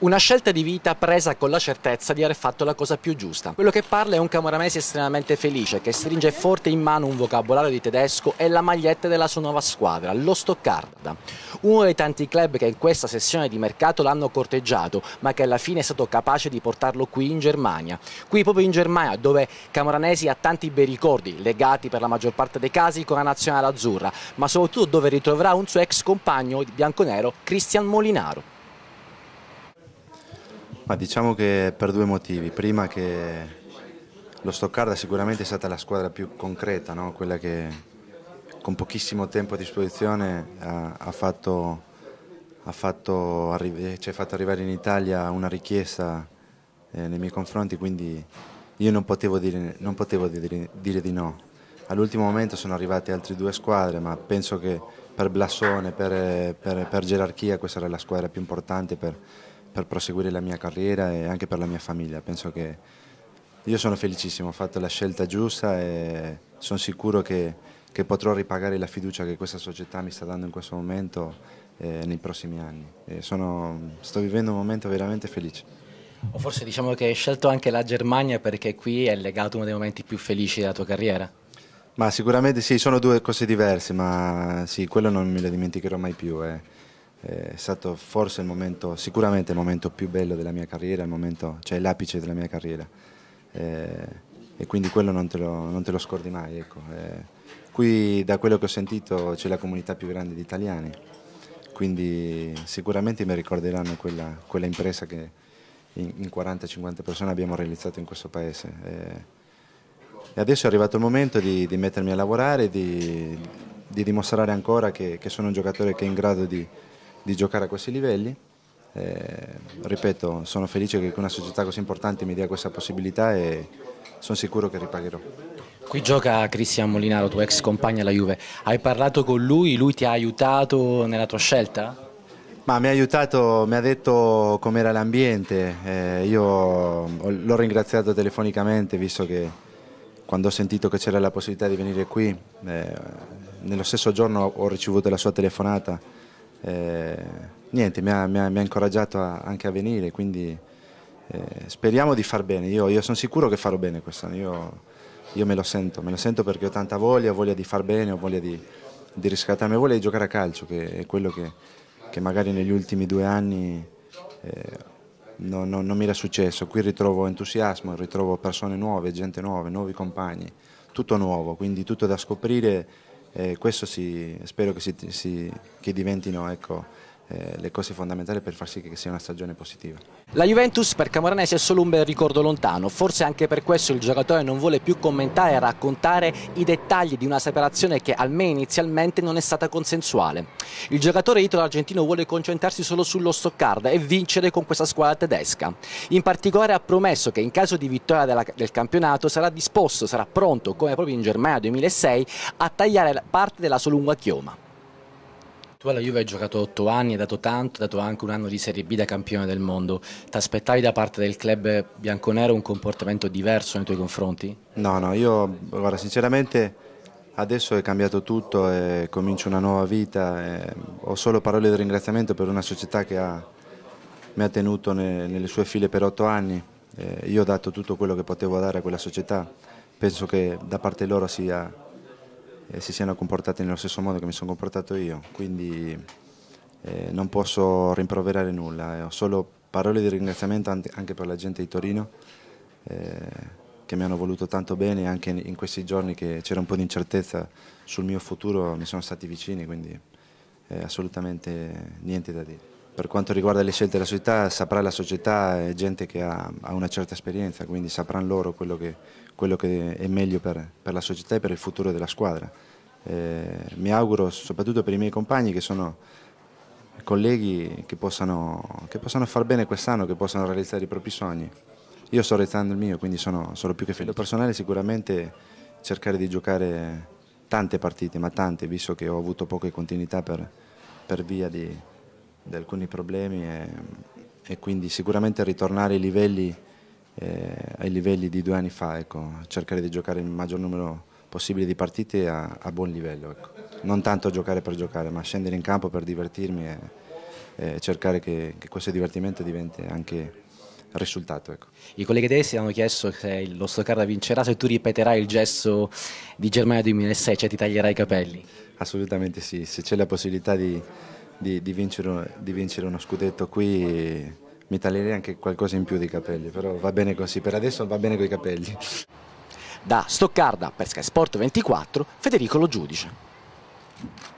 Una scelta di vita presa con la certezza di aver fatto la cosa più giusta. Quello che parla è un camoramesi estremamente felice che stringe forte in mano un vocabolario di tedesco e la maglietta della sua nuova squadra, lo Stoccarda. Uno dei tanti club che in questa sessione di mercato l'hanno corteggiato, ma che alla fine è stato capace di portarlo qui in Germania. Qui proprio in Germania, dove Camoranesi ha tanti bei ricordi, legati per la maggior parte dei casi con la nazionale azzurra, ma soprattutto dove ritroverà un suo ex compagno bianconero, Cristian Molinaro. Ma diciamo che per due motivi. Prima che lo Stoccarda sicuramente è stata la squadra più concreta, no? quella che con pochissimo tempo a disposizione ha, ha fatto, ha fatto arri eh, ci ha fatto arrivare in Italia una richiesta eh, nei miei confronti, quindi io non potevo dire, non potevo dire, dire di no. All'ultimo momento sono arrivate altre due squadre, ma penso che per Blasone, per, eh, per, per gerarchia, questa era la squadra più importante per, per proseguire la mia carriera e anche per la mia famiglia. Penso che io sono felicissimo, ho fatto la scelta giusta e sono sicuro che, che potrò ripagare la fiducia che questa società mi sta dando in questo momento eh, nei prossimi anni. Sono, sto vivendo un momento veramente felice. O forse diciamo che hai scelto anche la Germania perché qui è legato uno dei momenti più felici della tua carriera? Ma sicuramente sì, sono due cose diverse, ma sì, quello non me lo dimenticherò mai più. Eh è stato forse il momento, sicuramente il momento più bello della mia carriera, momento, cioè l'apice della mia carriera. Eh, e quindi quello non te lo, non te lo scordi mai. Ecco. Eh, qui da quello che ho sentito c'è la comunità più grande di italiani, quindi sicuramente mi ricorderanno quella, quella impresa che in, in 40-50 persone abbiamo realizzato in questo paese. Eh, e adesso è arrivato il momento di, di mettermi a lavorare, di, di dimostrare ancora che, che sono un giocatore che è in grado di, di giocare a questi livelli. Eh, ripeto, sono felice che una società così importante mi dia questa possibilità e sono sicuro che ripagherò. Qui gioca Cristian Molinaro, tuo ex compagno alla Juve. Hai parlato con lui? Lui ti ha aiutato nella tua scelta? Ma mi ha aiutato, mi ha detto com'era l'ambiente, eh, io l'ho ringraziato telefonicamente visto che quando ho sentito che c'era la possibilità di venire qui, eh, nello stesso giorno ho ricevuto la sua telefonata eh, niente, mi ha, mi, ha, mi ha, incoraggiato a, anche a venire, quindi eh, speriamo di far bene, io, io sono sicuro che farò bene quest'anno, io, io, me lo sento, me lo sento perché ho tanta voglia, ho voglia di far bene, ho voglia di, di riscattarmi, ho voglia di giocare a calcio, che è quello che, che magari negli ultimi due anni eh, non, non, non mi era successo, qui ritrovo entusiasmo, ritrovo persone nuove, gente nuova, nuovi compagni, tutto nuovo, quindi tutto da scoprire e questo si, spero che, si, si, che diventino ecco, eh, le cose fondamentali per far sì che sia una stagione positiva. La Juventus per Camoranesi è solo un bel ricordo lontano, forse anche per questo il giocatore non vuole più commentare e raccontare i dettagli di una separazione che almeno inizialmente non è stata consensuale. Il giocatore italo-argentino vuole concentrarsi solo sullo Stoccarda e vincere con questa squadra tedesca. In particolare ha promesso che in caso di vittoria della, del campionato sarà disposto, sarà pronto, come proprio in Germania 2006, a tagliare parte della sua lunga chioma. Tu alla Juve hai giocato otto anni, hai dato tanto, hai dato anche un anno di Serie B da campione del mondo. Ti aspettavi da parte del club bianconero un comportamento diverso nei tuoi confronti? No, no, io guarda, sinceramente adesso è cambiato tutto e comincio una nuova vita. ho solo parole di ringraziamento per una società che ha, mi ha tenuto ne, nelle sue file per otto anni. io ho dato tutto quello che potevo dare a quella società. Penso che da parte loro sia eh, si siano comportati nello stesso modo che mi sono comportato io, quindi eh, non posso rimproverare nulla, eh. ho solo parole di ringraziamento anche per la gente di Torino eh, che mi hanno voluto tanto bene anche in questi giorni che c'era un po' di incertezza sul mio futuro, mi sono stati vicini, quindi eh, assolutamente niente da dire. Per quanto riguarda le scelte della società, saprà la società è gente che ha, ha, una certa esperienza, quindi sapranno loro quello che, quello che è meglio per, per, la società e per il futuro della squadra. Eh, mi auguro soprattutto per i miei compagni che sono colleghi che possano, che possano far bene quest'anno, che possano realizzare i propri sogni. Io sto realizzando il mio, quindi sono, sono più che felice. Personale sicuramente cercare di giocare tante partite, ma tante, visto che ho avuto poche continuità per, per via di, da alcuni problemi e, e, quindi sicuramente ritornare ai livelli, eh, ai livelli di due anni fa, ecco, cercare di giocare il maggior numero possibile di partite a, a buon livello. Ecco. Non tanto giocare per giocare, ma scendere in campo per divertirmi e, e cercare che, che questo divertimento diventi anche risultato. Ecco. I colleghi tedeschi hanno chiesto se lo Stoccarda vincerà se tu ripeterai il gesto di Germania 2006, cioè ti taglierai i capelli. Assolutamente sì, se c'è la possibilità di, di, di, vincere, di vincere uno scudetto qui mi taglierei anche qualcosa in più di capelli, però va bene così, per adesso va bene con i capelli. Da Stoccarda per Sky Sport 24, Federico Lo Giudice.